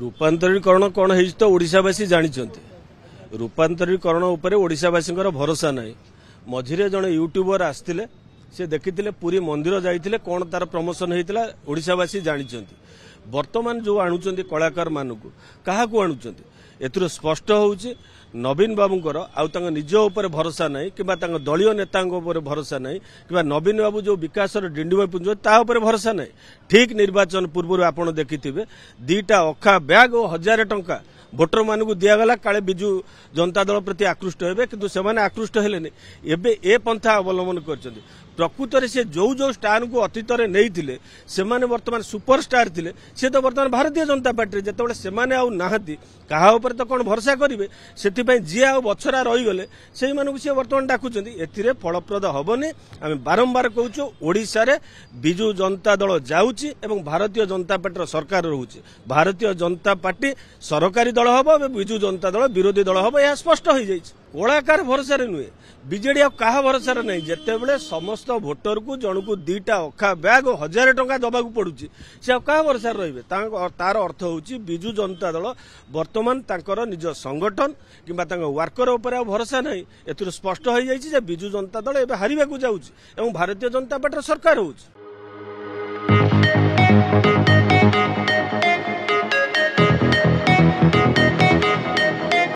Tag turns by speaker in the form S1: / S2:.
S1: ରୂପାନ୍ତରୀକରଣ କ'ଣ ହେଇଛି ତ ଓଡ଼ିଶାବାସୀ ଜାଣିଛନ୍ତି ରୂପାନ୍ତରୀକରଣ ଉପରେ ଓଡ଼ିଶାବାସୀଙ୍କର ଭରସା ନାହିଁ ମଝିରେ ଜଣେ ୟୁଟ୍ୟୁବର ଆସିଥିଲେ ସେ ଦେଖିଥିଲେ ପୁରୀ ମନ୍ଦିର ଯାଇଥିଲେ କ'ଣ ତାର ପ୍ରମୋସନ ହେଇଥିଲା ଓଡ଼ିଶାବାସୀ ଜାଣିଛନ୍ତି ବର୍ତ୍ତମାନ ଯେଉଁ ଆଣୁଛନ୍ତି କଳାକାରମାନଙ୍କୁ କାହାକୁ ଆଣୁଛନ୍ତି ଏଥିରୁ ସ୍ପଷ୍ଟ ହେଉଛି ନବୀନ ବାବୁଙ୍କର ଆଉ ତାଙ୍କ ନିଜ ଉପରେ ଭରସା ନାହିଁ କିମ୍ବା ତାଙ୍କ ଦଳୀୟ ନେତାଙ୍କ ଉପରେ ଭରସା ନାହିଁ କିମ୍ବା ନବୀନ ବାବୁ ଯେଉଁ ବିକାଶର ଡିଣ୍ଡିମୟ ପୁଞ୍ଜୁଛନ୍ତି ତାହା ଉପରେ ଭରସା ନାହିଁ ଠିକ୍ ନିର୍ବାଚନ ପୂର୍ବରୁ ଆପଣ ଦେଖିଥିବେ ଦୁଇଟା ଅଖା ବ୍ୟାଗ୍ ଓ ହଜାରେ ଟଙ୍କା ଭୋଟରମାନଙ୍କୁ ଦିଆଗଲା କାଳେ ବିଜୁ ଜନତା ଦଳ ପ୍ରତି ଆକୃଷ୍ଟ ହେବେ କିନ୍ତୁ ସେମାନେ ଆକୃଷ୍ଟ ହେଲେନି ଏବେ ଏ ପନ୍ଥା ଅବଲମ୍ବନ କରିଛନ୍ତି ପ୍ରକୃତରେ ସେ ଯେଉଁ ଯେଉଁ ଷ୍ଟାର୍ଙ୍କୁ ଅତୀତରେ ନେଇଥିଲେ ସେମାନେ ବର୍ତ୍ତମାନ ସୁପରଷ୍ଟାର୍ ଥିଲେ ସେ ତ ବର୍ତ୍ତମାନ ଭାରତୀୟ ଜନତା ପାର୍ଟିରେ ଯେତେବେଳେ ସେମାନେ ଆଉ ନାହାନ୍ତି କାହା ଉପରେ ତ କ'ଣ ଭରସା କରିବେ ସେଥିପାଇଁ ଯିଏ ଆଉ ବଛରା ରହିଗଲେ ସେଇମାନଙ୍କୁ ସେ ବର୍ତ୍ତମାନ ଡାକୁଛନ୍ତି ଏଥିରେ ଫଳପ୍ରଦ ହେବନି ଆମେ ବାରମ୍ବାର କହୁଛୁ ଓଡ଼ିଶାରେ ବିଜୁ ଜନତା ଦଳ ଯାଉଛି ଏବଂ ଭାରତୀୟ ଜନତା ପାର୍ଟିର ସରକାର ରହୁଛି ଭାରତୀୟ ଜନତା ପାର୍ଟି ସରକାରୀ ଦଳ ହେବ ଏବେ ବିଜୁ ଜନତା ଦଳ ବିରୋଧୀ ଦଳ ହେବ ଏହା ସ୍ୱଷ୍ଟ ହୋଇଯାଇଛି କଳାକାର ଭରସାରେ ନୁହେଁ ବିଜେଡି ଆଉ କାହା ଭରସାରେ ନାହିଁ ଯେତେବେଳେ ସମସ୍ତ ଭୋଟରକୁ ଜଣକୁ ଦୁଇଟା ଅଖା ବ୍ୟାଗ ହଜାରେ ଟଙ୍କା ଦେବାକୁ ପଡୁଛି ସେ ଆଉ କାହା ଭରସାରେ ରହିବେ ତାଙ୍କ ତାର ଅର୍ଥ ହେଉଛି ବିଜୁ ଜନତା ଦଳ ବର୍ତ୍ତମାନ ତାଙ୍କର ନିଜ ସଂଗଠନ କିମ୍ବା ତାଙ୍କ ୱାର୍କର ଉପରେ ଆଉ ଭରସା ନାହିଁ ଏଥିରୁ ସ୍ପଷ୍ଟ ହୋଇଯାଇଛି ଯେ ବିଜୁ ଜନତା ଦଳ ଏବେ ହାରିବାକୁ ଯାଉଛି ଏବଂ ଭାରତୀୟ ଜନତା ପାର୍ଟିର ସରକାର ହେଉଛି Thank you.